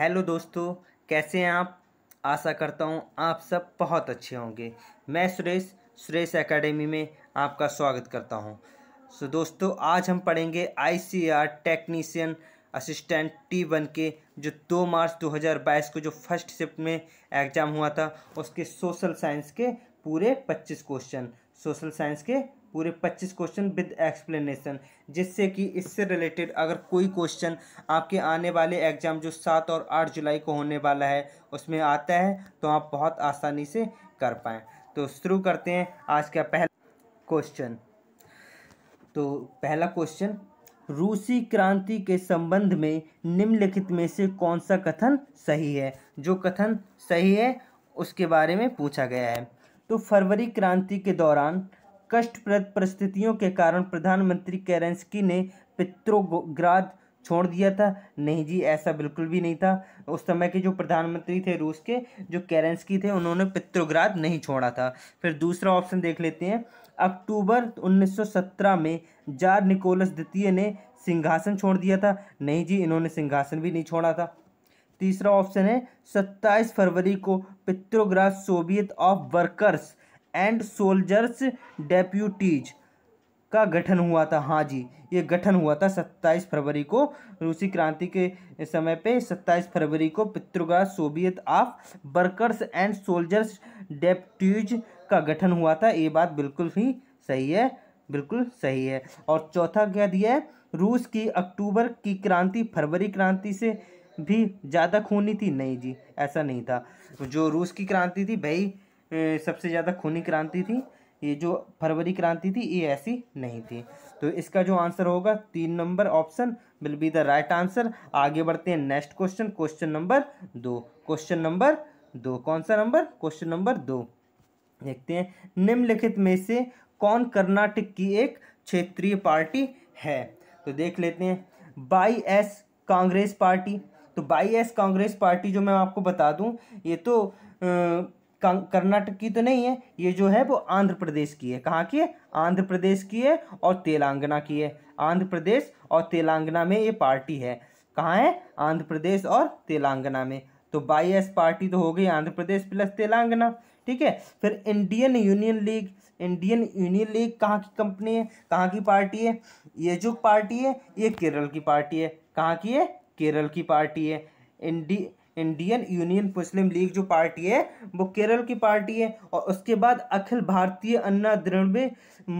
hello दोस्तों कैसे हैं आप आशा करता हूं आप सब बहुत अच्छे होंगे मैं सुरेश सुरेश एकेडमी में आपका स्वागत करता हूं सो so, दोस्तों आज हम पढ़ेंगे ICR technician assistant T one के जो दो मार्च 2022 को जो फर्स्ट शिफ्ट में एग्ज़ाम हुआ था उसके सोशल साइंस के पूरे 25 क्वेश्चन सोशल साइंस के पूरे 25 क्वेश्चन विद एक्सप्लेनेशन जिससे कि इससे रिलेटेड अगर कोई क्वेश्चन आपके आने वाले एग्ज़ाम जो सात और आठ जुलाई को होने वाला है उसमें आता है तो आप बहुत आसानी से कर पाएँ तो शुरू करते हैं आज का पहला क्वेश्चन तो पहला क्वेश्चन रूसी क्रांति के संबंध में निम्नलिखित में से कौन सा कथन सही है जो कथन सही है उसके बारे में पूछा गया है तो फरवरी क्रांति के दौरान कष्टप्रद परिस्थितियों के कारण प्रधानमंत्री कैरेंसकी ने पित्रोग्राद छोड़ दिया था नहीं जी ऐसा बिल्कुल भी नहीं था उस समय के जो प्रधानमंत्री थे रूस के जो कैरेंसकी थे उन्होंने पित्रोग्राद नहीं छोड़ा था फिर दूसरा ऑप्शन देख लेते हैं अक्टूबर 1917 में जार निकोलस द्वितीय ने सिंहासन छोड़ दिया था नहीं जी इन्होंने सिंहासन भी नहीं छोड़ा था तीसरा ऑप्शन है 27 फरवरी को Petrograd Soviet of workers and soldiers deputies का गठन हुआ था हाँ जी ये गठन हुआ था सत्ताईस फरवरी को रूसी क्रांति के समय पे सत्ताईस फरवरी को Petrograd Soviet of workers and soldiers deputies का गठन हुआ था ये बात बिल्कुल ही सही है बिल्कुल सही है और चौथा क्या दिया है रूस की अक्टूबर की क्रांति फरवरी क्रांति से भी ज़्यादा खूनी थी नहीं जी ऐसा नहीं था जो रूस की क्रांति थी भाई सबसे ज़्यादा खूनी क्रांति थी ये जो फरवरी क्रांति थी ये ऐसी नहीं थी तो इसका जो आंसर होगा तीन number option will be the right answer आगे बढ़ते हैं नेक्स्ट क्वेश्चन क्वेश्चन नंबर दो क्वेश्चन नंबर दो कौन सा नंबर क्वेश्चन नंबर दो देखते हैं निम्नलिखित में से कौन कर्नाटक की एक क्षेत्रीय पार्टी है तो देख लेते हैं बाई एस कांग्रेस पार्टी तो बाई एस कांग्रेस पार्टी जो मैं आपको बता दूं ये तो आ, कर्नाटक की तो नहीं है ये जो है वो आंध्र प्रदेश की है कहाँ की है आंध्र प्रदेश की है और तेलंगाना की है आंध्र प्रदेश और तेलंगाना में ये पार्टी है कहाँ है आंध्र प्रदेश और तेलंगाना में तो बाई एस पार्टी तो हो गई आंध्र प्रदेश प्लस तेलंगाना ठीक है फिर Indian Union League Indian Union League कहाँ की कंपनी है कहाँ की पार्टी है ये जो पार्टी है ये केरल की पार्टी है कहाँ की है केरल की पार्टी है इंडी इंडियन यूनियन मुस्लिम लीग जो पार्टी है वो केरल की पार्टी है और उसके बाद अखिल भारतीय अन्ना द्रविड़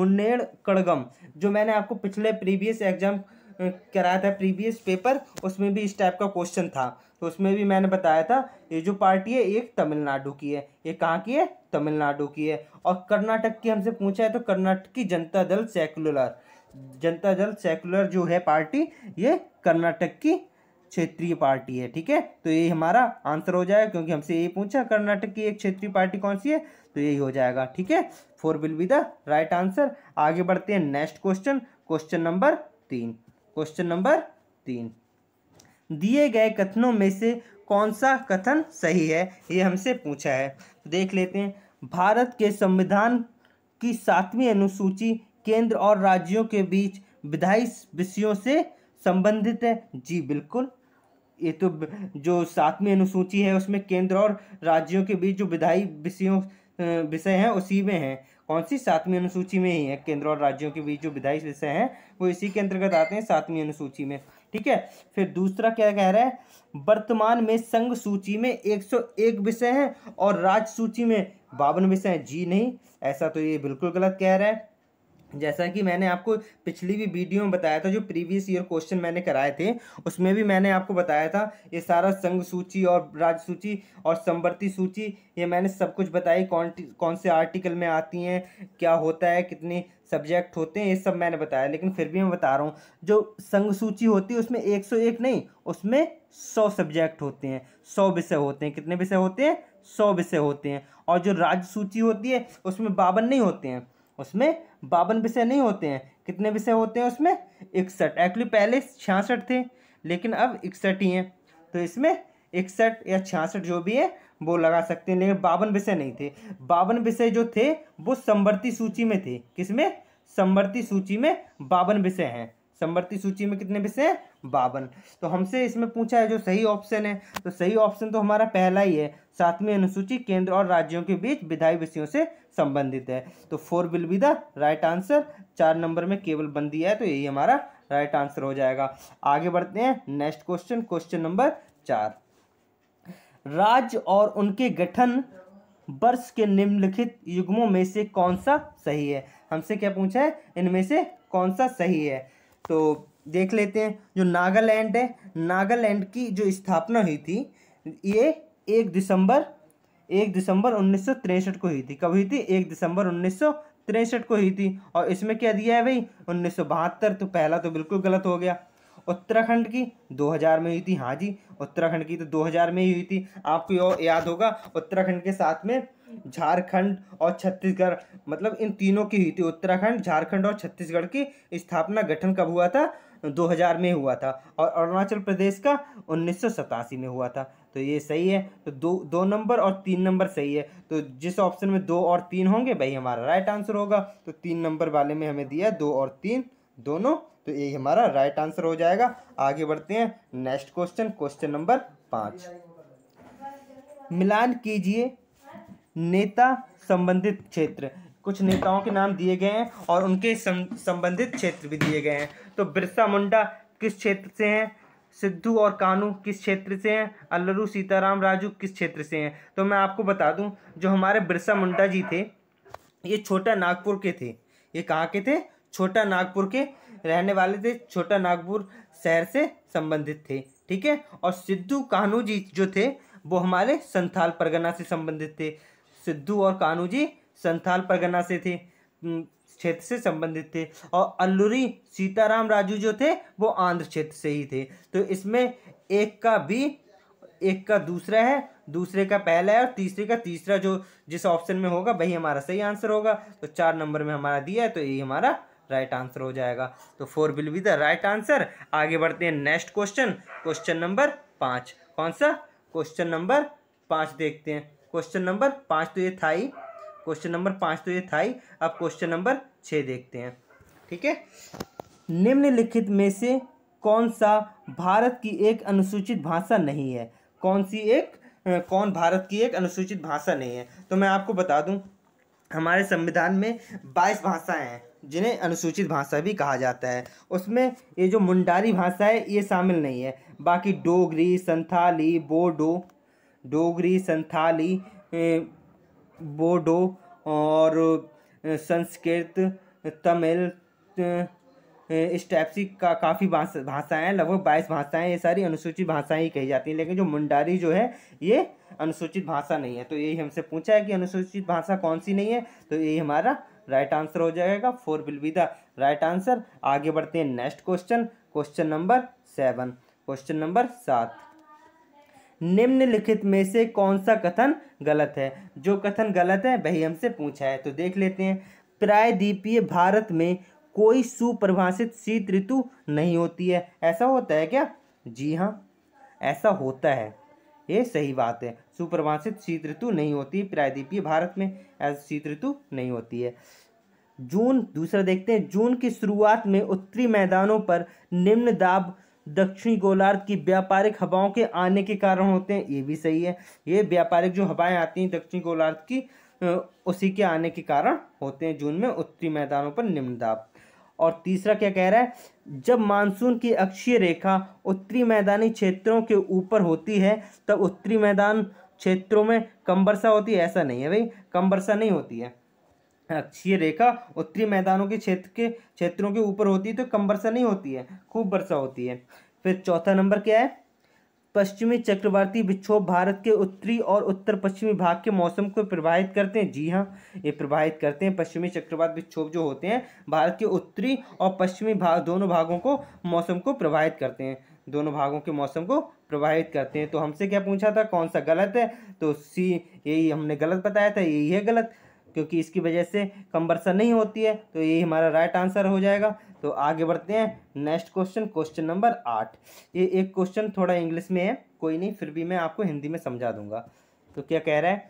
मुन्नेड़ कड़गम जो मैंने आपको पिछले प्रीवियस एग्जाम कराया था प्रीवियस पेपर उसमें भी इस टाइप का क्वेश्चन था तो उसमें भी मैंने बताया था ये जो पार्टी है एक तमिलनाडु की है ये कहाँ की है तमिलनाडु की है और कर्नाटक की हमसे पूछा है तो कर्नाटक की जनता दल सेकुलर जनता दल सेकुलर जो है पार्टी ये कर्नाटक की क्षेत्रीय पार्टी है ठीक है तो ये हमारा आंसर हो जाएगा क्योंकि हमसे ये पूछा कर्नाटक की एक क्षेत्रीय पार्टी कौन सी है तो यही हो जाएगा ठीक है four will be the right answer आगे बढ़ते हैं नेक्स्ट क्वेश्चन क्वेश्चन नंबर तीन क्वेश्चन नंबर तीन दिए गए कथनों में से कौन सा कथन सही है ये हमसे पूछा है तो देख लेते हैं भारत के संविधान की सातवीं अनुसूची केंद्र और राज्यों के बीच विधायी विषयों से संबंधित है जी बिल्कुल ये तो जो सातवीं अनुसूची है उसमें केंद्र और राज्यों के बीच जो विधायी विषयों विषय हैं उसी में हैं कौन सी सातवीं अनुसूची में ही है केंद्र और राज्यों के बीच जो विधायी विषय हैं वो इसी के अंतर्गत आते हैं सातवीं अनुसूची में ठीक है फिर दूसरा क्या कह रहा है वर्तमान में संघ सूची में 101 विषय हैं और राज्य सूची में बावन विषय हैं जी नहीं ऐसा तो ये बिल्कुल गलत कह रहा है जैसा कि मैंने आपको पिछली भी वीडियो में बताया था जो प्रीवियस ईयर क्वेश्चन मैंने कराए थे उसमें भी मैंने आपको बताया था ये सारा संघ सूची और राज्य सूची और संवर्ती सूची ये मैंने सब कुछ बताई कौन कौन से आर्टिकल में आती हैं क्या होता है कितने सब्जेक्ट होते हैं ये सब मैंने बताया लेकिन फिर भी मैं बता रहा हूँ जो संघ सूची होती है उसमें एक सौ एक नहीं उसमें सौ सब्जेक्ट होते हैं सौ विषय होते हैं कितने विषय होते हैं सौ विषय होते हैं और जो राज्य सूची होती है उसमें बावन नहीं होते हैं उसमें बावन विषय नहीं होते हैं कितने विषय होते हैं उसमें इकसठ एक्चुअली पहले छियासठ थे लेकिन अब इकसठ ही हैं तो इसमें इकसठ या छियासठ जो भी है वो लगा सकते हैं लेकिन बावन विषय नहीं थे बावन विषय जो थे वो संवर्ती सूची में थे किसमें संवर्ती सूची में बावन विषय हैं संवर्ती सूची में कितने विषय हैं बावन तो हमसे इसमें पूछा है जो सही ऑप्शन है तो सही ऑप्शन तो हमारा पहला ही है साथ में अनुसूची केंद्र और राज्यों के बीच विधायी विषयों से संबंधित है तो four will be the right answer चार नंबर में केवल बंदी है तो यही हमारा राइट आंसर हो जाएगा आगे बढ़ते हैं नेक्स्ट क्वेश्चन क्वेश्चन नंबर चार राज्य और उनके गठन वर्ष के निम्नलिखित युग्मों में से कौन सा सही है हमसे क्या पूछा है इनमें से कौन सा सही है तो देख लेते हैं जो नागालैंड है नागालैंड की जो स्थापना हुई थी ये एक दिसंबर एक दिसंबर उन्नीस को हुई थी कब हुई थी एक दिसंबर उन्नीस तिरसठ को हुई थी और इसमें क्या दिया है भाई उन्नीस तो पहला तो बिल्कुल गलत हो गया उत्तराखंड की 2000 में हुई थी हाँ जी उत्तराखंड की तो 2000 में ही हुई थी आपको यो याद होगा उत्तराखंड के साथ में झारखंड और छत्तीसगढ़ मतलब इन तीनों की हुई थी उत्तराखंड झारखंड और छत्तीसगढ़ की स्थापना गठन कब हुआ था 2000 में हुआ था और अरुणाचल प्रदेश का उन्नीस में हुआ था तो ये सही है तो दो दो नंबर और तीन नंबर सही है तो जिस ऑप्शन में दो और तीन होंगे भाई हमारा राइट आंसर होगा तो तीन नंबर वाले में हमें दिया दो और तीन दोनों तो यही हमारा राइट आंसर हो जाएगा आगे बढ़ते हैं नेक्स्ट क्वेश्चन क्वेश्चन नंबर पाँच मिलान कीजिए नेता संबंधित क्षेत्र कुछ नेताओं के नाम दिए गए हैं और उनके संबंधित क्षेत्र भी दिए गए हैं तो बिरसा मुंडा किस क्षेत्र से हैं सिद्धू और कानू किस क्षेत्र से हैं अल्लू सीताराम राजू किस क्षेत्र से हैं तो मैं आपको बता दूं जो हमारे बिरसा मुंडा जी थे ये छोटा नागपुर के थे ये कहाँ के थे छोटा नागपुर के रहने वाले थे छोटा नागपुर शहर से संबंधित थे ठीक है और सिद्धू कानू जी जो थे वो हमारे संथाल परगना से संबंधित थे सिद्धू और कानू जी संथाल परगना से थे क्षेत्र से संबंधित थे और अल्लूरी सीताराम राजू जो थे वो आंध्र क्षेत्र से ही थे तो इसमें एक का बी एक का दूसरा है दूसरे का पहला है और तीसरे का तीसरा जो जिस ऑप्शन में होगा वही हमारा सही आंसर होगा तो चार नंबर में हमारा दिया है तो यही हमारा राइट right आंसर हो जाएगा तो four will be the right answer आगे बढ़ते हैं नेक्स्ट क्वेश्चन क्वेश्चन नंबर पाँच कौन सा क्वेश्चन नंबर पाँच देखते हैं क्वेश्चन नंबर पाँच तो ये था ही क्वेश्चन नंबर पाँच तो ये था ही अब क्वेश्चन नंबर छः देखते हैं ठीक है निम्नलिखित में से कौन सा भारत की एक अनुसूचित भाषा नहीं है कौन सी एक कौन भारत की एक अनुसूचित भाषा नहीं है तो मैं आपको बता दूं हमारे संविधान में बाईस भाषाएं हैं जिन्हें अनुसूचित भाषा भी कहा जाता है उसमें ये जो मुंडारी भाषा है ये शामिल नहीं है बाकी डोगरी संथाली बोडो डोगरी संथाली बोडो और संस्कृत तमिल स्टैप्सी का काफ़ी भाषाएँ हैं लगभग बाईस भाषाएँ ये सारी अनुसूचित भाषाएँ ही कही जाती हैं लेकिन जो मुंडारी जो है ये अनुसूचित भाषा नहीं है तो यही हमसे पूछा है कि अनुसूचित भाषा कौन सी नहीं है तो यही हमारा राइट आंसर हो जाएगा four will be the right answer आगे बढ़ते हैं next question question number seven question number सात निम्नलिखित में से कौन सा कथन गलत है जो कथन गलत है वही हमसे पूछा है तो देख लेते हैं प्रायद्वीपीय भारत में कोई सुप्रभाषित शीत ऋतु नहीं होती है ऐसा होता है क्या जी हाँ ऐसा होता है ये सही बात है सुप्रभाषित शीत ऋतु नहीं होती प्रायद्वीपीय भारत में ऐसा शीत ऋतु नहीं होती है जून दूसरा देखते हैं जून की शुरुआत में उत्तरी मैदानों पर निम्न दाब दक्षिणी गोलार्ध की व्यापारिक हवाओं के आने के कारण होते हैं ये भी सही है ये व्यापारिक जो हवाएं आती हैं दक्षिणी गोलार्ध की उसी के आने के कारण होते हैं जून में उत्तरी मैदानों पर निम्न दाब और तीसरा क्या कह रहा है जब मानसून की अक्षीय रेखा उत्तरी मैदानी क्षेत्रों के ऊपर होती है तब उत्तरी मैदान क्षेत्रों में कम वर्षा होती है ऐसा नहीं है भाई कम वर्षा नहीं होती है अक्षीय रेखा उत्तरी मैदानों के क्षेत्र के क्षेत्रों के ऊपर होती है तो कम वर्षा नहीं होती है खूब वर्षा होती है फिर चौथा नंबर क्या है पश्चिमी चक्रवाती विक्षोभ भारत के उत्तरी और उत्तर पश्चिमी भाग के मौसम को प्रभावित करते हैं जी हाँ ये प्रभावित करते हैं पश्चिमी चक्रवात विक्षोभ जो होते हैं भारत के उत्तरी और पश्चिमी भाग दोनों भागों को मौसम को प्रभावित करते हैं दोनों भागों के मौसम को प्रभावित करते हैं तो हमसे क्या पूछा था कौन सा गलत है तो सी यही हमने गलत बताया था यही है गलत क्योंकि इसकी वजह से कंबर्सन नहीं होती है तो ये हमारा राइट आंसर हो जाएगा तो आगे बढ़ते हैं नेक्स्ट क्वेश्चन क्वेश्चन नंबर आठ ये एक क्वेश्चन थोड़ा इंग्लिश में है कोई नहीं फिर भी मैं आपको हिंदी में समझा दूंगा तो क्या कह रहा है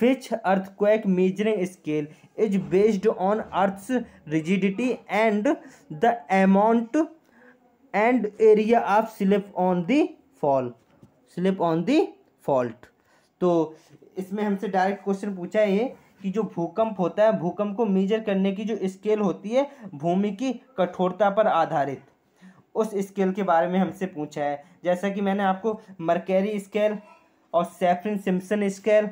which earthquake measuring scale is based on earth's rigidity and the amount and area of slip on the fall slip on the fault तो इसमें हमसे डायरेक्ट क्वेश्चन पूछा है ये कि जो भूकंप होता है भूकंप को मेजर करने की जो स्केल होती है भूमि की कठोरता पर आधारित उस स्केल के बारे में हमसे पूछा है जैसा कि मैंने आपको मरकरी स्केल और Saffir Simpson scale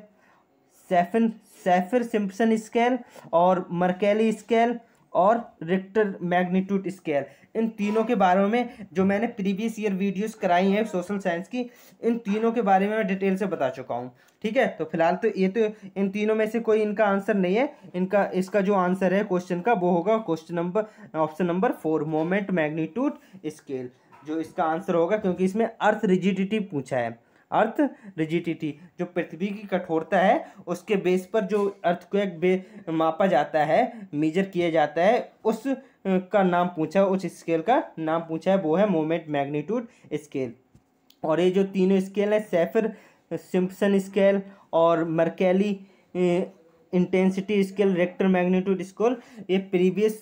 Saffir Saffir Simpson scale और मरकेली स्केल और रिक्टर मैग्नीट्यूड स्केल इन तीनों के बारे में जो मैंने प्रीवियस ईयर वीडियोस कराई हैं सोशल साइंस की इन तीनों के बारे में मैं डिटेल से बता चुका हूँ ठीक है तो फिलहाल तो ये तो इन तीनों में से कोई इनका आंसर नहीं है इनका इसका जो आंसर है क्वेश्चन का वो होगा question number option number four moment magnitude scale जो इसका आंसर होगा क्योंकि इसमें अर्थ रिजिडिटी पूछा है अर्थ रिजिडिटी जो पृथ्वी की कठोरता है उसके बेस पर जो अर्थ को एक बे मापा जाता है मेजर किया जाता है उस का नाम पूछा उस स्केल का नाम पूछा है वो है मोमेंट मैग्नीट्यूड स्केल और ये जो तीनों स्केल हैं सेफर सिम्पसन स्केल और Mercalli intensity scale Richter magnitude scale ये प्रीवियस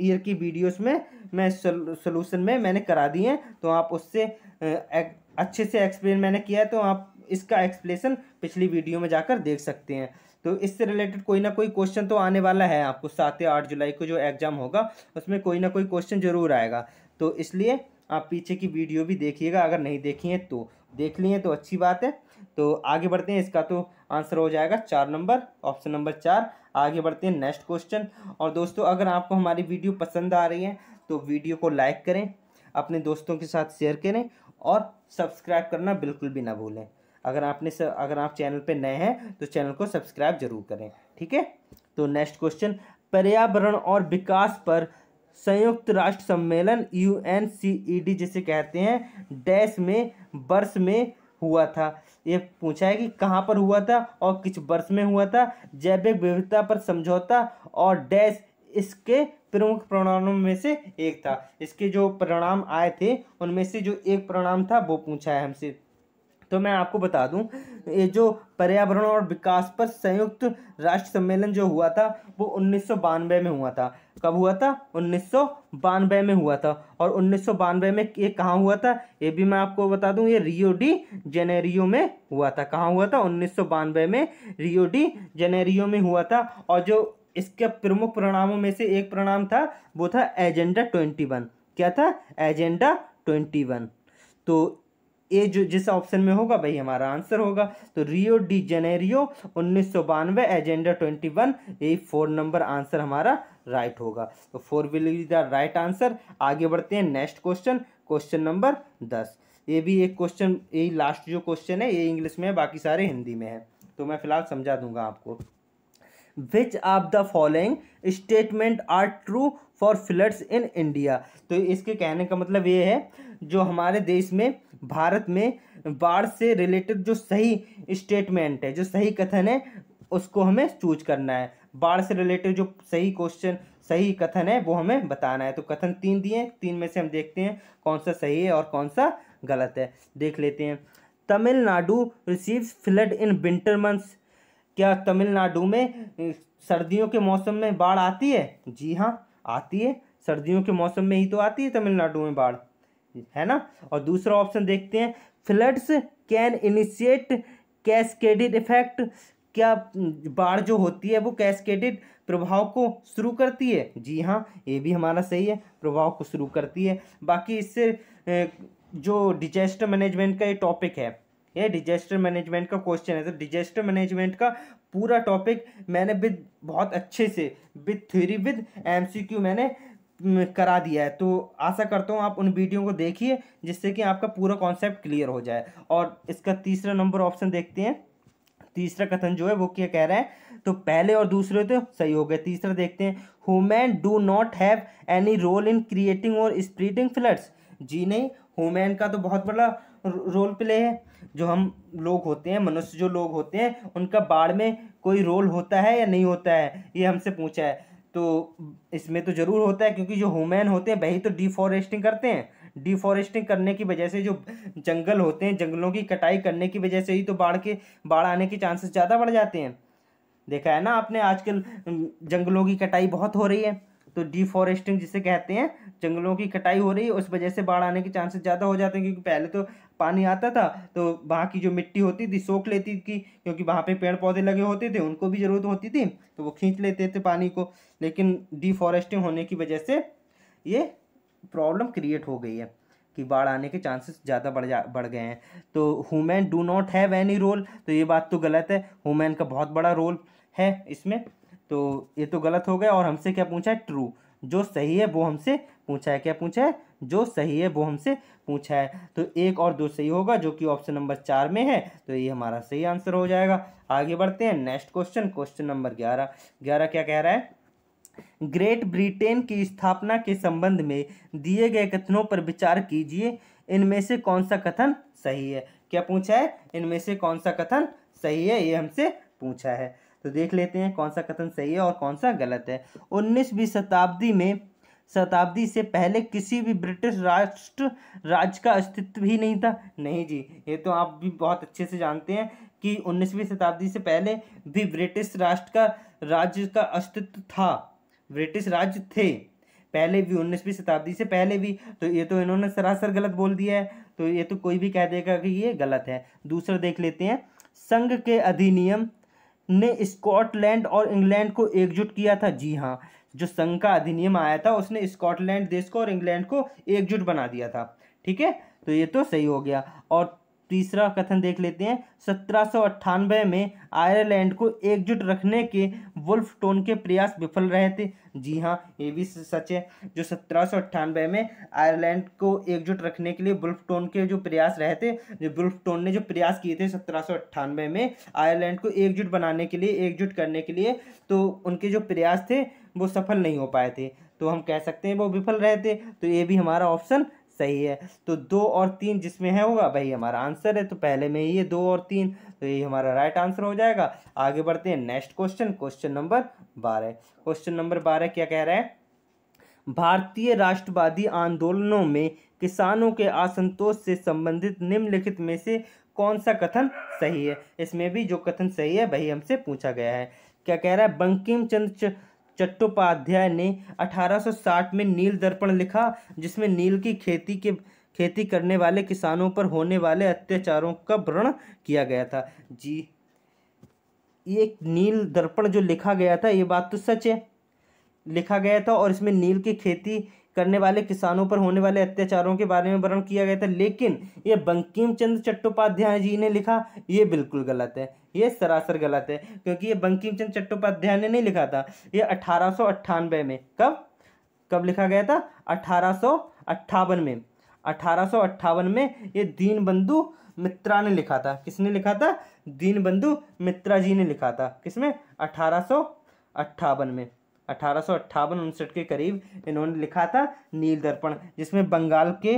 ईयर की वीडियोस में मैं सोल्यूशन में मैंने करा दी हैं तो आप उससे अच्छे से एक्सप्लेन मैंने किया है तो आप इसका एक्सप्लेसन पिछली वीडियो में जाकर देख सकते हैं तो इससे रिलेटेड कोई ना कोई क्वेश्चन तो आने वाला है आपको सात या आठ जुलाई को जो एग्ज़ाम होगा उसमें कोई ना कोई क्वेश्चन ज़रूर आएगा तो इसलिए आप पीछे की वीडियो भी देखिएगा अगर नहीं देखी है तो देख लिए तो अच्छी बात है तो आगे बढ़ते हैं इसका तो आंसर हो जाएगा चार नंबर ऑप्शन नंबर चार आगे बढ़ते हैं नेक्स्ट क्वेश्चन और दोस्तों अगर आपको हमारी वीडियो पसंद आ रही है तो वीडियो को लाइक करें अपने दोस्तों के साथ शेयर करें और सब्सक्राइब करना बिल्कुल भी ना भूलें अगर आपने स, अगर आप चैनल पर नए हैं तो चैनल को सब्सक्राइब जरूर करें ठीक है तो नेक्स्ट क्वेश्चन पर्यावरण और विकास पर संयुक्त राष्ट्र सम्मेलन U N C E D जिसे कहते हैं डैश में वर्ष में हुआ था ये पूछा है कि कहाँ पर हुआ था और किस वर्ष में हुआ था जैविक विविधता पर समझौता और डैश इसके प्रमुख परिणामों में से एक था इसके जो परिणाम आए थे उनमें से जो एक परिणाम था वो पूछा है हमसे तो मैं आपको बता दूं ये जो पर्यावरण और विकास पर संयुक्त राष्ट्र सम्मेलन जो हुआ था वो उन्नीस में हुआ था कब हुआ था उन्नीस में हुआ था और उन्नीस में ये कहाँ हुआ था ये भी मैं आपको बता दूं ये रियो डी जेनेरियो में हुआ था कहाँ हुआ था उन्नीस में रियो डी जेनेरियो में हुआ था और जो इसके प्रमुख परिणामों में से एक परिणाम था वो था एजेंडा ट्वेंटी वन क्या था एजेंडा ट्वेंटी वन तो ए जो जिस ऑप्शन में होगा वही हमारा आंसर होगा तो रियो डी जेनेरियो उन्नीस सौ बानवे एजेंडा ट्वेंटी वन यही फोर नंबर आंसर हमारा राइट होगा तो four will is the right answer आगे बढ़ते हैं नेक्स्ट क्वेश्चन क्वेश्चन नंबर दस ये भी एक क्वेश्चन यही लास्ट जो क्वेश्चन है ये इंग्लिश में है बाकी सारे हिंदी में है तो मैं फिलहाल समझा दूंगा आपको which of the following statement are true for floods in India तो इसके कहने का मतलब ये है जो हमारे देश में भारत में बाढ़ से रिलेटेड जो सही स्टेटमेंट है जो सही कथन है उसको हमें चूज करना है बाढ़ से रिलेटेड जो सही क्वेश्चन सही कथन है वो हमें बताना है तो कथन तीन दिए तीन में से हम देखते हैं कौन सा सही है और कौन सा गलत है देख लेते हैं Tamil Nadu receive flood in winter months क्या तमिलनाडु में सर्दियों के मौसम में बाढ़ आती है जी हाँ आती है सर्दियों के मौसम में ही तो आती है तमिलनाडु में बाढ़ है ना और दूसरा ऑप्शन देखते हैं floods can initiate cascaded effect क्या हम्म, बाढ़ जो होती है वो कैस्केडेड प्रभाव को शुरू करती है जी हाँ ये भी हमारा सही है प्रभाव को शुरू करती है बाकी इससे जो डिजास्टर मैनेजमेंट का ये टॉपिक है ये डिजास्टर मैनेजमेंट का क्वेश्चन है तो डिजास्टर मैनेजमेंट का पूरा टॉपिक मैंने विद बहुत अच्छे से विद थ्योरी विद एमसीक्यू मैंने करा दिया है तो आशा करता हूँ आप उन वीडियो को देखिए जिससे कि आपका पूरा कॉन्सेप्ट क्लियर हो जाए और इसका तीसरा नंबर ऑप्शन देखते हैं तीसरा कथन जो है वो क्या कह रहा है तो पहले और दूसरे तो सही हो गए तीसरा देखते हैं human do not have any role in creating और स्प्रीडिंग फ्लड्स जी नहीं हुमैन का तो बहुत बड़ा रोल प्ले है जो हम लोग होते हैं मनुष्य जो लोग होते हैं उनका बाढ़ में कोई रोल होता है या नहीं होता है ये हमसे पूछा है तो इसमें तो ज़रूर होता है क्योंकि जो हुमैन होते हैं वही तो डिफॉरेस्टिंग करते हैं डिफॉरेस्टिंग करने की वजह से जो जंगल होते हैं जंगलों की कटाई करने की वजह से ही तो बाढ़ के बाढ़ आने के चांसेस ज़्यादा बढ़ जाते हैं देखा है ना आपने आजकल जंगलों की कटाई बहुत हो रही है तो डिफॉरेस्टिंग जिसे कहते हैं जंगलों की कटाई हो रही है उस वजह से बाढ़ आने के चांसेस ज़्यादा हो जाते हैं क्योंकि पहले तो पानी आता था तो वहाँ की जो मिट्टी होती थी सोख लेती थी क्योंकि वहाँ पे पेड़ पौधे लगे होते थे उनको भी ज़रूरत होती थी तो वो खींच लेते थे पानी को लेकिन डिफॉरेस्टिंग होने की वजह से ये प्रॉब्लम क्रिएट हो गई है कि बाढ़ आने के चांसेस ज़्यादा बढ़ जा बढ़ गए हैं तो human do not have any role तो ये बात तो गलत है हुमेन का बहुत बड़ा रोल है इसमें तो ये तो गलत हो गया और हमसे क्या पूछा है ट्रू जो सही है वो हमसे पूछा है क्या पूछा है जो सही है वो हमसे पूछा है तो एक और दो सही होगा जो कि ऑप्शन नंबर चार में है तो ये हमारा सही आंसर हो जाएगा आगे बढ़ते हैं नेक्स्ट क्वेश्चन क्वेश्चन नंबर ग्यारह ग्यारह क्या कह रहा है ग्रेट ब्रिटेन की स्थापना के संबंध में दिए गए कथनों पर विचार कीजिए इनमें से कौन सा कथन सही है क्या पूछा है इनमें से कौन सा कथन सही है ये हमसे पूछा है तो देख लेते हैं कौन सा कथन सही है और कौन सा गलत है उन्नीसवीं शताब्दी में शताब्दी से पहले किसी भी ब्रिटिश राष्ट्र राज्य का अस्तित्व ही नहीं था नहीं जी ये तो आप भी बहुत अच्छे से जानते हैं कि उन्नीसवीं शताब्दी से पहले भी ब्रिटिश राष्ट्र का राज्य का अस्तित्व था ब्रिटिश राज्य थे पहले भी उन्नीसवीं शताब्दी से पहले भी तो ये तो इन्होंने सरासर गलत बोल दिया है तो ये तो कोई भी कह देगा कि ये गलत है दूसरा देख लेते हैं संघ के अधिनियम ने स्कॉटलैंड और इंग्लैंड को एकजुट किया था जी हाँ जो संघ का अधिनियम आया था उसने स्कॉटलैंड देश को और इंग्लैंड को एकजुट बना दिया था ठीक है तो ये तो सही हो गया और तीसरा कथन देख लेते हैं सत्रह में आयरलैंड को एकजुट रखने के वुल्फ टोन के प्रयास विफल रहे थे जी हाँ ये भी सच है जो सत्रह में आयरलैंड को एकजुट रखने के लिए वुल्फ टोन के जो प्रयास रहे थे जो वुल्फ टोन ने जो प्रयास किए थे सत्रह में आयरलैंड को एकजुट बनाने के लिए एकजुट करने के लिए तो उनके जो प्रयास थे वो सफल नहीं हो पाए थे तो हम कह सकते हैं वो विफल रहे थे तो ये भी हमारा ऑप्शन सही है तो दो और तीन जिसमें है होगा भाई हमारा आंसर है तो पहले में ये दो और तीन तो ये हमारा राइट आंसर हो जाएगा आगे बढ़ते हैं नेक्स्ट क्वेश्चन क्वेश्चन नंबर बारह क्वेश्चन नंबर बारह क्या कह रहा है भारतीय राष्ट्रवादी आंदोलनों में किसानों के असंतोष से संबंधित निम्नलिखित में से कौन सा कथन सही है इसमें भी जो कथन सही है वही हमसे पूछा गया है क्या कह रहा है बंकिम चंद्र चट्टोपाध्याय ने 1860 में नील दर्पण लिखा जिसमें नील की खेती के खेती करने वाले किसानों पर होने वाले अत्याचारों का वर्ण किया गया था जी ये नील दर्पण जो लिखा गया था ये बात तो सच है लिखा गया था और इसमें नील की खेती करने वाले किसानों पर होने वाले अत्याचारों के बारे में वर्णन किया गया था लेकिन ये बंकिम चंद्र चट्टोपाध्याय जी ने लिखा ये बिल्कुल गलत है ये सरासर गलत है क्योंकि ये बंकिम चंद्र चट्टोपाध्याय ने नहीं लिखा था ये अठारह में कब कब लिखा गया था अठारह में अठारह में ये दीन बंधु मित्रा ने लिखा था किसने लिखा था दीनबंधु मित्रा जी ने लिखा था किसमें अठारह में अठारह सौ उनसठ के करीब इन्होंने लिखा था नील दर्पण जिसमें बंगाल के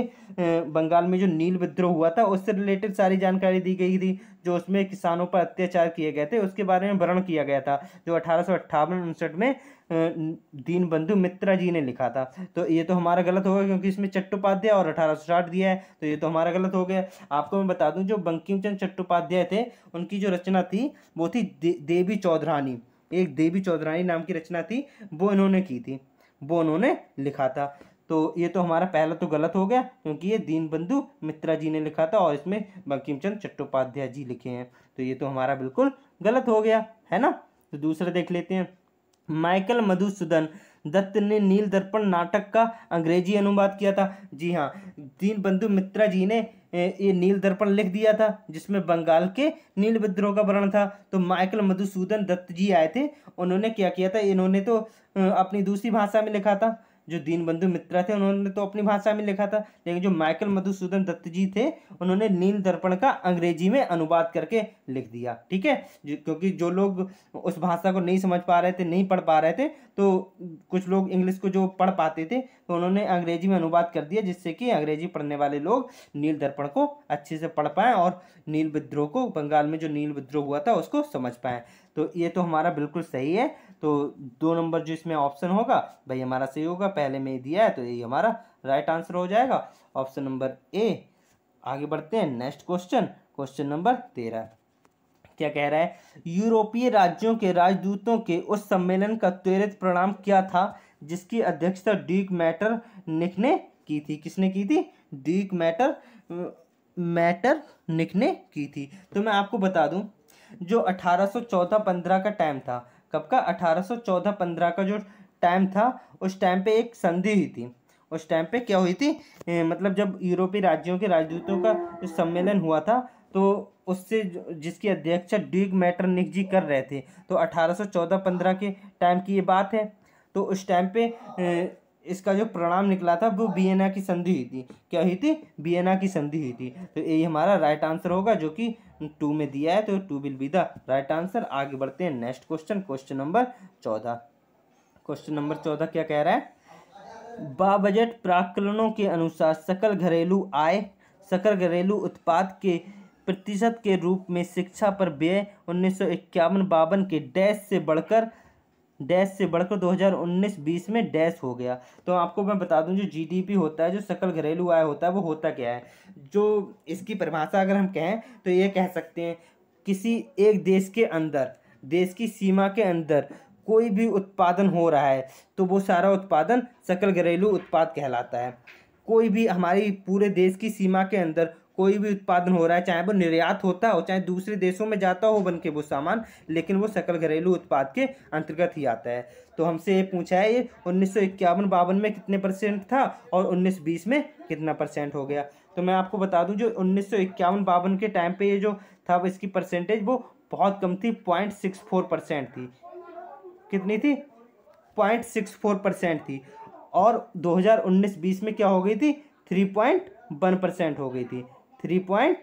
बंगाल में जो नील विद्रोह हुआ था उससे रिलेटेड सारी जानकारी दी गई थी जो उसमें किसानों पर अत्याचार किए गए थे उसके बारे में वर्ण किया गया था जो अठारह सौ उनसठ में दीन बंधु मित्रा जी ने लिखा था तो ये तो हमारा गलत होगा क्योंकि इसमें चट्टोपाध्याय और अठारह सौ साठ दिया है तो ये तो हमारा गलत हो गया आपको मैं बता दूं जो बंकिम चंद चट्टोपाध्याय थे उनकी जो रचना थी वो थी दे, देवी चौधरानी एक देवी चौधरानी नाम की रचना थी वो इन्होंने की थी वो उन्होंने लिखा था तो ये तो हमारा पहला तो गलत हो गया क्योंकि ये दीनबंधु मित्रा जी ने लिखा था और इसमें बंकिमचंद चट्टोपाध्याय जी लिखे हैं तो ये तो हमारा बिल्कुल गलत हो गया है ना तो दूसरा देख लेते हैं माइकल मधुसूदन दत्त ने नील दर्पण नाटक का अंग्रेजी अनुवाद किया था जी हाँ दीनबंधु मित्रा जी ने ये नील दर्पण लिख दिया था जिसमें बंगाल के नील विद्रोह का वर्णन था तो माइकल मधुसूदन दत्त जी आए थे उन्होंने क्या किया था इन्होंने तो अपनी दूसरी भाषा में लिखा था जो दीनबंधु मित्रा थे उन्होंने तो अपनी भाषा में लिखा था लेकिन जो माइकल मधुसूदन दत्त जी थे उन्होंने नील दर्पण का अंग्रेजी में अनुवाद करके लिख दिया ठीक है क्योंकि जो लोग उस भाषा को नहीं समझ पा रहे थे नहीं पढ़ पा रहे थे तो कुछ लोग इंग्लिश को जो पढ़ पाते थे तो उन्होंने अंग्रेजी में अनुवाद कर दिया जिससे कि अंग्रेजी पढ़ने वाले लोग नील दर्पण को अच्छे से पढ़ पाएँ और नील विद्रोह को बंगाल में जो नील विद्रोह हुआ था उसको समझ पाएँ तो ये तो हमारा बिल्कुल सही है तो दो नंबर जो इसमें ऑप्शन होगा भाई हमारा सही होगा पहले में दिया है तो यही हमारा राइट आंसर हो जाएगा ऑप्शन नंबर ए आगे बढ़ते हैं नेक्स्ट क्वेश्चन क्वेश्चन नंबर तेरह क्या कह रहा है यूरोपीय राज्यों के राजदूतों के उस सम्मेलन का त्वरित प्रणाम क्या था जिसकी अध्यक्षता ड्यूक मैटर निक ने की थी किसने की थी ड्यूक मैटर मैटर निक ने की थी तो मैं आपको बता दूं जो 1814-15 का टाइम था कब का 1814-15 का जो टाइम था उस टाइम पे एक संधि हुई थी उस टाइम पे क्या हुई थी ए, मतलब जब यूरोपीय राज्यों के राजदूतों का सम्मेलन हुआ था तो उससे जिसकी अध्यक्षता ड्यूग मैटरनिक जी कर रहे थे तो 1814-15 के टाइम की ये बात है तो उस टाइम पे ए, इसका जो प्रणाम निकला था वो बियना की संधि हुई थी क्या हुई थी बियना की संधि हुई थी तो यही हमारा राइट आंसर होगा जो कि टू में दिया है तो two will be the right answer आगे बढ़ते हैं नेक्स्ट क्वेश्चन क्वेश्चन नंबर चौदह क्वेश्चन नंबर चौदह क्या कह रहा है बा बजट प्राकलनों के अनुसार सकल घरेलू आय सकल घरेलू उत्पाद के प्रतिशत के रूप में शिक्षा पर व्यय उन्नीस सौ इक्यावन बावन के डैश से बढ़कर डैश से बढ़कर 2019-20 में डैश हो गया तो आपको मैं बता दूं जो जीडीपी होता है जो सकल घरेलू आय होता है वो होता क्या है जो इसकी परिभाषा अगर हम कहें तो ये कह सकते हैं किसी एक देश के अंदर देश की सीमा के अंदर कोई भी उत्पादन हो रहा है तो वो सारा उत्पादन सकल घरेलू उत्पाद कहलाता है कोई भी हमारी पूरे देश की सीमा के अंदर कोई भी उत्पादन हो रहा है चाहे वो निर्यात होता हो चाहे दूसरे देशों में जाता हो बन के वो सामान लेकिन वो सकल घरेलू उत्पाद के अंतर्गत ही आता है तो हमसे ये पूछा है ये उन्नीस सौ इक्यावन बावन में कितने परसेंट था और उन्नीस बीस में कितना परसेंट हो गया तो मैं आपको बता दूं जो उन्नीस सौ इक्यावन बावन के टाइम पे ये जो था इसकी परसेंटेज वो बहुत कम थी पॉइंट सिक्स फोर परसेंट थी कितनी थी पॉइंट सिक्स फोर परसेंट थी और उन्नीस बीस में क्या हो गई थी थ्री पॉइंट वन परसेंट हो गई थी थ्री पॉइंट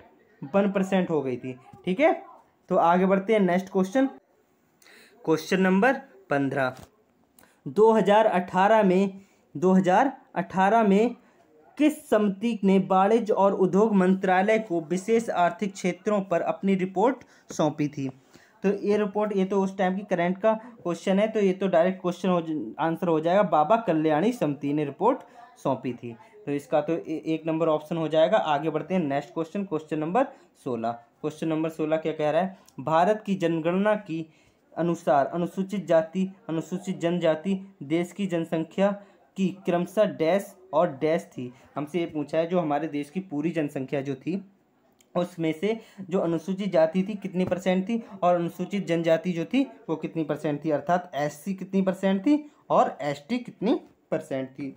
वन परसेंट हो गई थी ठीक है तो आगे बढ़ते हैं नेक्स्ट क्वेश्चन क्वेश्चन नंबर पंद्रह 2018 में 2018 में किस समिति ने वाणिज्य और उद्योग मंत्रालय को विशेष आर्थिक क्षेत्रों पर अपनी रिपोर्ट सौंपी थी तो ये रिपोर्ट ये तो उस टाइम की करंट का क्वेश्चन है तो ये तो डायरेक्ट क्वेश्चन आंसर हो जाएगा बाबा कल्याणी समिति ने रिपोर्ट सौंपी थी तो इसका तो ए, एक नंबर ऑप्शन हो जाएगा आगे बढ़ते हैं नेक्स्ट क्वेश्चन क्वेश्चन नंबर सोलह क्वेश्चन नंबर सोलह क्या कह रहा है भारत की जनगणना की अनुसार अनुसूचित जाति अनुसूचित जनजाति देश की जनसंख्या की क्रमशः डैश और डैश थी हमसे ये पूछा है जो हमारे देश की पूरी जनसंख्या जो थी उसमें से जो अनुसूचित जाति थी कितनी परसेंट थी और अनुसूचित जनजाति जो थी वो कितनी परसेंट थी अर्थात एससी कितनी परसेंट थी और एसटी कितनी परसेंट थी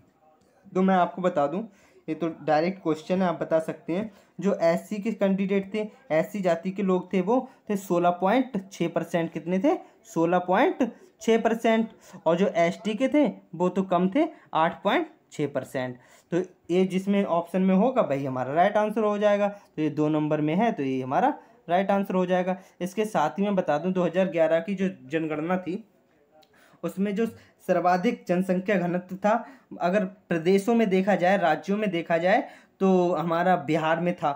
तो मैं आपको बता दूँ ये तो डायरेक्ट क्वेश्चन है आप बता सकते हैं जो एस के कैंडिडेट थे एस जाति के लोग थे वो थे सोलह पॉइंट छः परसेंट कितने थे सोलह पॉइंट छः परसेंट और जो एस के थे वो तो कम थे आठ पॉइंट छः परसेंट तो ये जिसमें ऑप्शन में होगा भाई हमारा राइट आंसर हो जाएगा तो ये दो नंबर में है तो ये हमारा राइट आंसर हो जाएगा इसके साथ ही मैं बता दूँ दो की जो जनगणना थी उसमें जो सर्वाधिक जनसंख्या घनत्व था अगर प्रदेशों में देखा जाए राज्यों में देखा जाए तो हमारा बिहार में था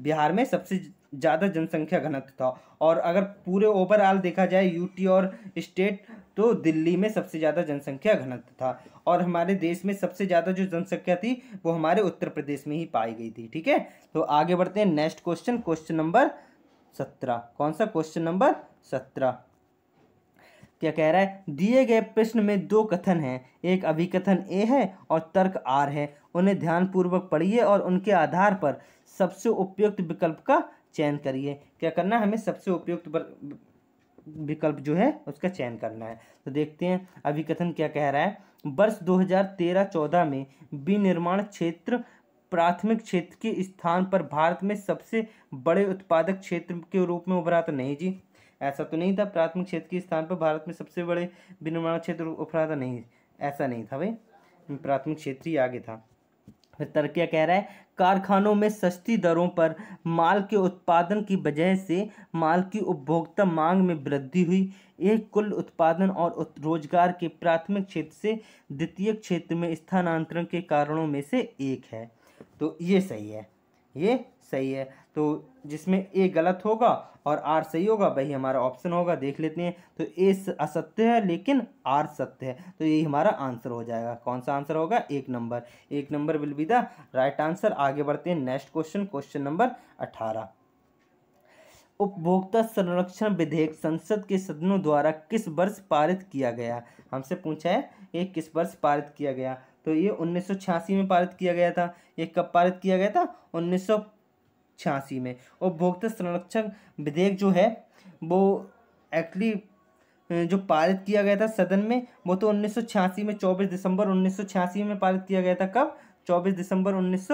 बिहार में सबसे ज़्यादा जनसंख्या घनत्व था और अगर पूरे ओवरऑल देखा जाए यूटी और स्टेट तो दिल्ली में सबसे ज़्यादा जनसंख्या घनत्व था और हमारे देश में सबसे ज़्यादा जो जनसंख्या थी वो हमारे उत्तर प्रदेश में ही पाई गई थी ठीक है तो आगे बढ़ते हैं नेक्स्ट क्वेश्चन क्वेश्चन नंबर सत्रह कौन सा क्वेश्चन नंबर सत्रह क्या कह रहा है दिए गए प्रश्न में दो कथन हैं एक अभिकथन ए है और तर्क आर है उन्हें ध्यानपूर्वक पढ़िए और उनके आधार पर सबसे उपयुक्त विकल्प का चयन करिए क्या करना हमें सबसे उपयुक्त विकल्प जो है उसका चयन करना है तो देखते हैं अभिकथन क्या कह रहा है वर्ष 2013-14 में विनिर्माण क्षेत्र प्राथमिक क्षेत्र के स्थान पर भारत में सबसे बड़े उत्पादक क्षेत्र के रूप में उभरा तो नहीं जी ऐसा तो नहीं था प्राथमिक क्षेत्र के स्थान पर भारत में सबसे बड़े विनिर्माण क्षेत्र उभरा था नहीं ऐसा नहीं था भाई प्राथमिक क्षेत्र ही आगे था फिर तरक्या कह रहा है कारखानों में सस्ती दरों पर माल के उत्पादन की वजह से माल की उपभोक्ता मांग में वृद्धि हुई एक कुल उत्पादन और रोजगार के प्राथमिक क्षेत्र से द्वितीय क्षेत्र में स्थानांतरण के कारणों में से एक है तो ये सही है ये सही है तो जिसमें ए गलत होगा और आर सही होगा वही हमारा ऑप्शन होगा देख लेते हैं तो ए असत्य है लेकिन आर सत्य है तो यही हमारा आंसर हो जाएगा कौन सा आंसर होगा एक नंबर एक number will be the right answer आगे बढ़ते हैं नेक्स्ट क्वेश्चन क्वेश्चन नंबर अठारह उपभोक्ता संरक्षण विधेयक संसद के सदनों द्वारा किस वर्ष पारित किया गया हमसे पूछा है ये किस वर्ष पारित किया गया तो ये उन्नीस में पारित किया गया था ये कब पारित किया गया था उन्नीस छियासी में उपभोक्ता संरक्षण विधेयक जो है वो एक्चुअली जो पारित किया गया था सदन में वो तो उन्नीस में 24 दिसंबर उन्नीस में पारित किया गया था कब 24 दिसंबर उन्नीस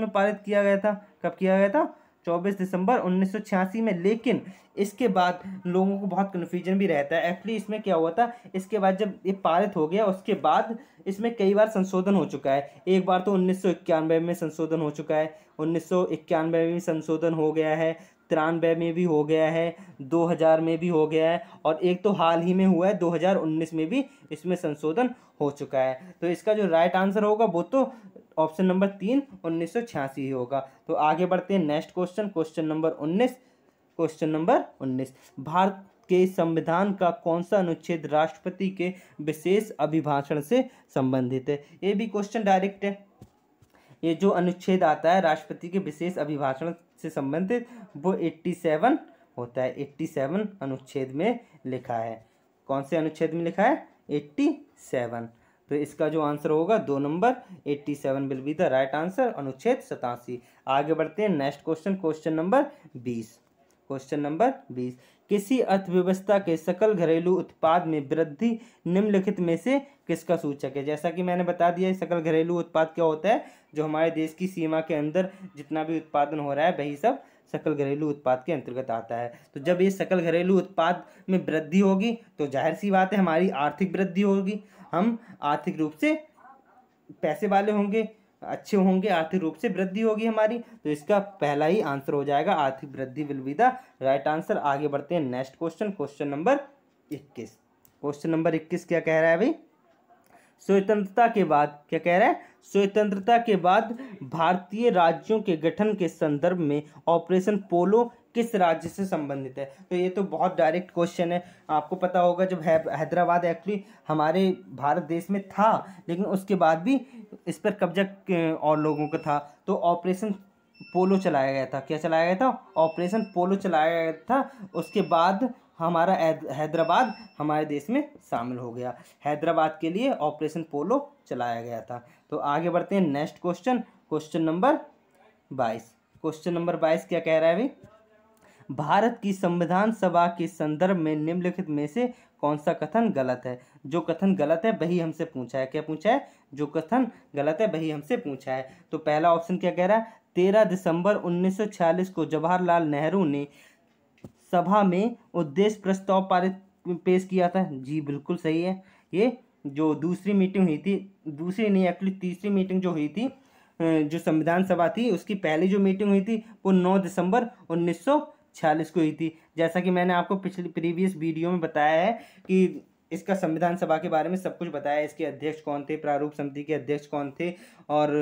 में पारित किया गया था कब किया गया था 24 दिसंबर 1986 में लेकिन इसके बाद लोगों को बहुत कन्फ्यूजन भी रहता है एक्चुअली इसमें क्या हुआ था इसके बाद जब ये पारित हो गया उसके बाद इसमें कई बार संशोधन हो चुका है एक बार तो उन्नीस में संशोधन हो चुका है उन्नीस में संशोधन हो गया है तिरानवे में भी हो गया है 2000 में भी हो गया है और एक तो हाल ही में हुआ है 2019 में भी इसमें संशोधन हो चुका है तो इसका जो राइट आंसर होगा वो तो ऑप्शन नंबर तीन उन्नीस ही होगा तो आगे बढ़ते हैं नेक्स्ट क्वेश्चन क्वेश्चन नंबर उन्नीस क्वेश्चन नंबर उन्नीस भारत के संविधान का कौन सा अनुच्छेद राष्ट्रपति के विशेष अभिभाषण से संबंधित है ये भी क्वेश्चन डायरेक्ट है ये जो अनुच्छेद आता है राष्ट्रपति के विशेष अभिभाषण से संबंधित वो 87 होता है 87 अनुच्छेद में लिखा है कौन से अनुच्छेद में लिखा है 87 तो इसका जो आंसर होगा दो number eighty seven will be the right answer अनुच्छेद सतासी आगे बढ़ते हैं नेक्स्ट क्वेश्चन क्वेश्चन नंबर बीस क्वेश्चन नंबर बीस किसी अर्थव्यवस्था के सकल घरेलू उत्पाद में वृद्धि निम्नलिखित में से किसका सूचक है जैसा कि मैंने बता दिया सकल घरेलू उत्पाद क्या होता है जो हमारे देश की सीमा के अंदर जितना भी उत्पादन हो रहा है वही सब सकल घरेलू उत्पाद के अंतर्गत आता है तो जब ये सकल घरेलू उत्पाद में वृद्धि होगी तो जाहिर सी बात है हमारी आर्थिक वृद्धि होगी हम आर्थिक रूप से पैसे वाले होंगे अच्छे होंगे आर्थिक रूप से वृद्धि होगी हमारी तो इसका पहला ही आंसर हो जाएगा आर्थिक वृद्धि will be the right answer आगे बढ़ते हैं नेक्स्ट क्वेश्चन क्वेश्चन नंबर इक्कीस क्वेश्चन नंबर इक्कीस क्या कह रहा है भाई स्वतंत्रता के बाद क्या कह रहा है स्वतंत्रता के बाद भारतीय राज्यों के गठन के संदर्भ में ऑपरेशन पोलो किस राज्य से संबंधित है तो ये तो बहुत डायरेक्ट क्वेश्चन है आपको पता होगा जब है, हैदराबाद एक्चुअली हमारे भारत देश में था लेकिन उसके बाद भी इस पर कब्जा और लोगों का था तो ऑपरेशन पोलो चलाया गया था क्या चलाया गया था ऑपरेशन पोलो चलाया गया था उसके बाद हमारा हैदराबाद हमारे देश में शामिल हो गया हैदराबाद के लिए ऑपरेशन पोलो चलाया गया था तो आगे बढ़ते हैं नेक्स्ट क्वेश्चन क्वेश्चन नंबर बाईस क्वेश्चन नंबर बाईस क्या कह रहा है अभी भारत की संविधान सभा के संदर्भ में निम्नलिखित में से कौन सा कथन गलत है जो कथन गलत है वही हमसे पूछा है क्या पूछा है जो कथन गलत है वही हमसे पूछा है तो पहला ऑप्शन क्या कह रहा है तेरह दिसंबर 1946 को जवाहरलाल नेहरू ने सभा में उद्देश्य प्रस्ताव पारित पेश किया था जी बिल्कुल सही है ये जो दूसरी मीटिंग हुई थी दूसरी नहीं एक्चुअली तीसरी मीटिंग जो हुई थी जो संविधान सभा थी उसकी पहली जो मीटिंग हुई थी वो 9 दिसंबर उन्नीस सौ छियालीस को हुई थी जैसा कि मैंने आपको पिछले प्रीवियस वीडियो में बताया है कि इसका संविधान सभा के बारे में सब कुछ बताया इसके अध्यक्ष कौन थे प्रारूप समिति के अध्यक्ष कौन थे और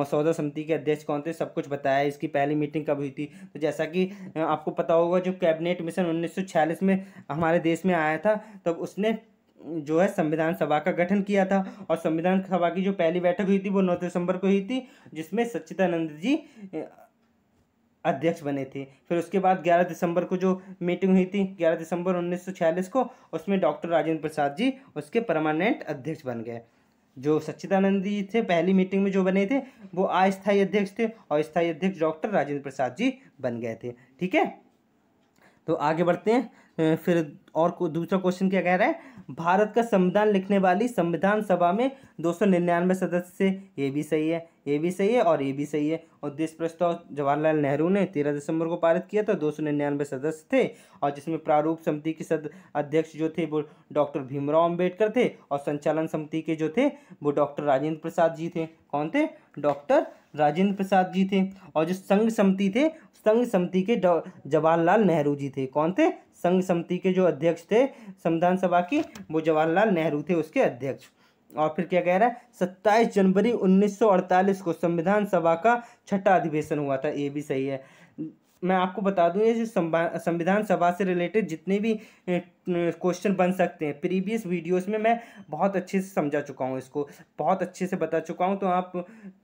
मसौदा समिति के अध्यक्ष कौन थे सब कुछ बताया इसकी पहली मीटिंग कब हुई थी तो जैसा कि आपको पता होगा जो कैबिनेट मिशन उन्नीस में हमारे देश में आया था तब उसने जो है संविधान सभा का गठन किया था और संविधान सभा की जो पहली बैठक हुई थी वो नौ दिसंबर को हुई थी जिसमें सच्चिदानंद जी अध्यक्ष बने थे फिर उसके बाद 11 दिसंबर को जो मीटिंग हुई थी 11 दिसंबर 1946 को उसमें डॉक्टर राजेंद्र प्रसाद जी उसके परमानेंट अध्यक्ष बन गए जो सच्चिदानंद जी थे पहली मीटिंग में जो बने थे वो अस्थायी अध्यक्ष थे और स्थायी अध्यक्ष डॉक्टर राजेंद्र प्रसाद जी बन गए थे ठीक है तो आगे बढ़ते हैं फिर और दूसरा क्वेश्चन क्या कह रहा है भारत का संविधान लिखने वाली संविधान सभा में दो सौ निन्यानवे सदस्य थे ये भी सही है ये भी सही है और ये भी सही है और देश प्रस्ताव जवाहरलाल नेहरू ने तेरह दिसंबर को पारित किया था दो सौ निन्यानवे सदस्य थे और जिसमें प्रारूप समिति के सद अध्यक्ष जो थे वो डॉक्टर भीमराव अम्बेडकर थे और संचालन समिति के जो थे वो डॉक्टर राजेंद्र प्रसाद जी थे कौन थे डॉक्टर राजेंद्र प्रसाद जी थे और जो संघ समिति थे संघ समिति के जवाहरलाल नेहरू जी थे कौन थे संघ समिति के जो अध्यक्ष थे संविधान सभा की वो जवाहरलाल नेहरू थे उसके अध्यक्ष और फिर क्या कह रहा है सत्ताईस जनवरी 1948 को संविधान सभा का छठा अधिवेशन हुआ था ये भी सही है मैं आपको बता दूं ये जो संविधान सभा से रिलेटेड जितने भी क्वेश्चन बन सकते हैं प्रीवियस वीडियोस में मैं बहुत अच्छे से समझा चुका हूँ इसको बहुत अच्छे से बता चुका हूँ तो आप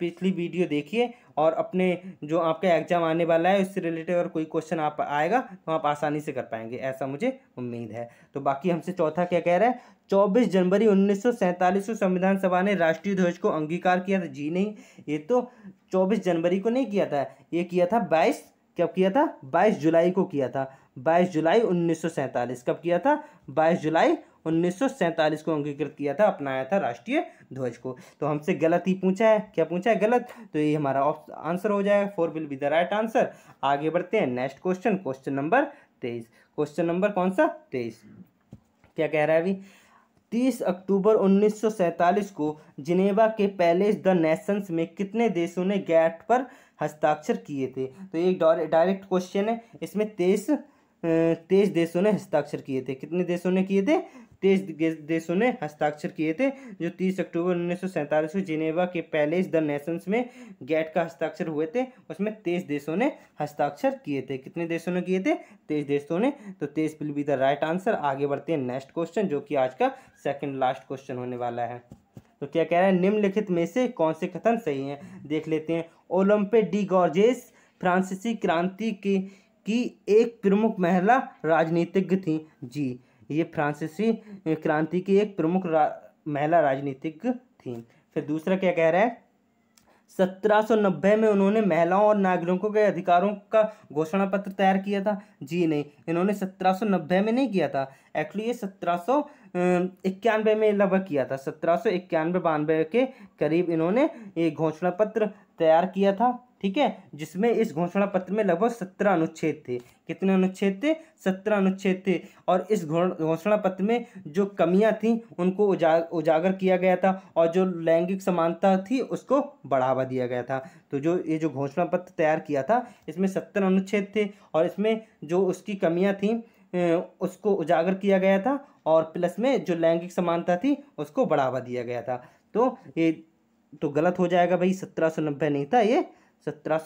पिछली वीडियो देखिए और अपने जो आपका एग्जाम आने वाला है उससे रिलेटेड अगर कोई क्वेश्चन आप आएगा तो आप आसानी से कर पाएंगे ऐसा मुझे उम्मीद है तो बाकी हमसे चौथा क्या कह रहा है चौबीस जनवरी उन्नीस को संविधान सभा ने राष्ट्रीय ध्वज को अंगीकार किया था जी नहीं ये तो चौबीस जनवरी को नहीं किया था ये किया था बाईस कब किया था 22 जुलाई को किया था 22 जुलाई उन्नीस कब किया था 22 जुलाई उन्नीस को अंगीकृत किया था अपनाया था राष्ट्रीय ध्वज को तो हमसे गलत ही पूछा है क्या पूछा है गलत तो ये हमारा आंसर हो जाएगा four will be the right answer आगे बढ़ते हैं नेक्स्ट क्वेश्चन क्वेश्चन नंबर तेईस क्वेश्चन नंबर कौन सा तेईस क्या कह रहा है अभी तीस अक्टूबर 1947 को जिनेवा के पैलेस द नेशंस में कितने देशों ने गैट पर हस्ताक्षर किए थे तो ये डायरेक्ट क्वेश्चन है इसमें तेईस तेईस देशों ने हस्ताक्षर किए थे कितने देशों ने किए थे तेईस देशों ने हस्ताक्षर किए थे जो तीस अक्टूबर उन्नीस को जिनेवा के पैलेस द नेशंस में गैट का हस्ताक्षर हुए थे उसमें तेईस देशों ने हस्ताक्षर किए थे कितने देशों ने किए थे तेईस देशों ने तो तेईस will be the right answer आगे बढ़ते हैं नेक्स्ट क्वेश्चन जो कि आज का सेकेंड लास्ट क्वेश्चन होने वाला है तो क्या कह रहे हैं निम्नलिखित में से कौन से कथन सही हैं देख लेते हैं ओलंपे डी गॉर्जेस फ्रांसीसी क्रांति के की एक प्रमुख महिला राजनीतिज्ञ थी जी ये फ्रांसीसी क्रांति की एक प्रमुख रा, महिला राजनीतिक थी फिर दूसरा क्या कह रहा है सत्रह सौ नब्बे में उन्होंने महिलाओं और नागरिकों के अधिकारों का घोषणा पत्र तैयार किया था जी नहीं इन्होंने सत्रह सौ नब्बे में नहीं किया था एक्चुअली ये सत्रह सौ इक्यानवे में लगभग किया था सत्रह सौ इक्यानवे बानवे के करीब इन्होंने ये घोषणा पत्र तैयार किया था ठीक है जिसमें इस घोषणा पत्र में लगभग सत्रह अनुच्छेद थे कितने अनुच्छेद थे सत्रह अनुच्छेद थे और इस घोषणा पत्र में जो कमियां थीं उनको उजा उजागर किया गया था और जो लैंगिक समानता थी उसको बढ़ावा दिया गया था तो जो ये जो घोषणा पत्र तैयार किया था इसमें सत्तर अनुच्छेद थे और इसमें जो उसकी कमियाँ थीं उसको उजागर किया गया था और प्लस में जो लैंगिक समानता थी उसको बढ़ावा दिया गया था तो ये तो गलत हो जाएगा भाई सत्रह सौ नब्बे नहीं था ये सत्रह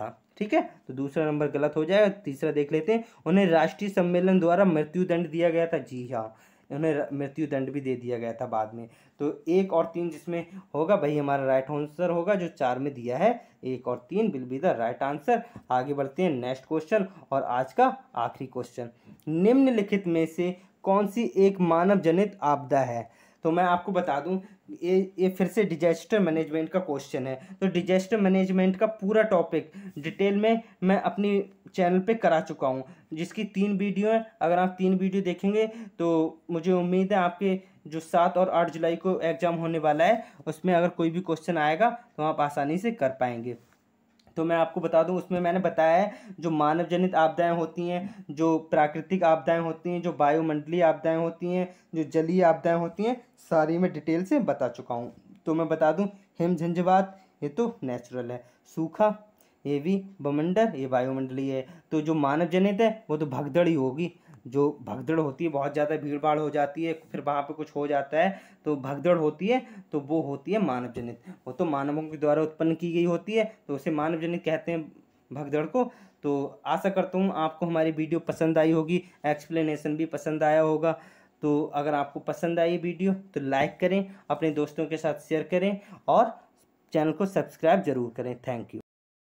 था ठीक है तो दूसरा नंबर गलत हो जाएगा तीसरा देख लेते हैं उन्हें राष्ट्रीय सम्मेलन द्वारा मृत्यु दंड दिया गया था जी हाँ उन्हें मृत्यु दंड भी दे दिया गया था बाद में तो एक और तीन जिसमें होगा वही हमारा राइट आंसर होगा जो चार में दिया है एक और तीन will be the right answer आगे बढ़ते हैं नेक्स्ट क्वेश्चन और आज का आखिरी क्वेश्चन निम्नलिखित में से कौन सी एक मानव जनित आपदा है तो मैं आपको बता दूं ये ये फिर से डिजास्टर मैनेजमेंट का क्वेश्चन है तो डिजास्टर मैनेजमेंट का पूरा टॉपिक डिटेल में मैं अपनी चैनल पे करा चुका हूँ जिसकी तीन वीडियो हैं अगर आप तीन वीडियो देखेंगे तो मुझे उम्मीद है आपके जो सात और आठ जुलाई को एग्ज़ाम होने वाला है उसमें अगर कोई भी क्वेश्चन आएगा तो आप आसानी से कर पाएंगे तो मैं आपको बता दूं उसमें मैंने बताया है जो मानव जनित आपदाएं होती हैं जो प्राकृतिक आपदाएं होती हैं जो वायुमंडलीय आपदाएं होती हैं जो जलीय आपदाएं होती हैं सारी मैं डिटेल से बता चुका हूँ तो मैं बता दूँ हिम झंझवात ये तो नेचुरल है सूखा ये भी बमंडल ये वायुमंडलीय है तो जो मानव जनित है वो तो भगदड़ ही होगी जो भगदड़ होती है बहुत ज़्यादा भीड़ भाड़ हो जाती है फिर वहाँ पे कुछ हो जाता है तो भगदड़ होती है तो वो होती है मानव जनित वो तो मानवों के द्वारा उत्पन्न की गई होती है तो उसे मानव जनित कहते हैं भगदड़ को तो आशा करता हूँ आपको हमारी वीडियो पसंद आई होगी एक्सप्लेनेशन भी पसंद आया होगा तो अगर आपको पसंद आई वीडियो तो लाइक करें अपने दोस्तों के साथ शेयर करें और चैनल को सब्सक्राइब जरूर करें थैंक यू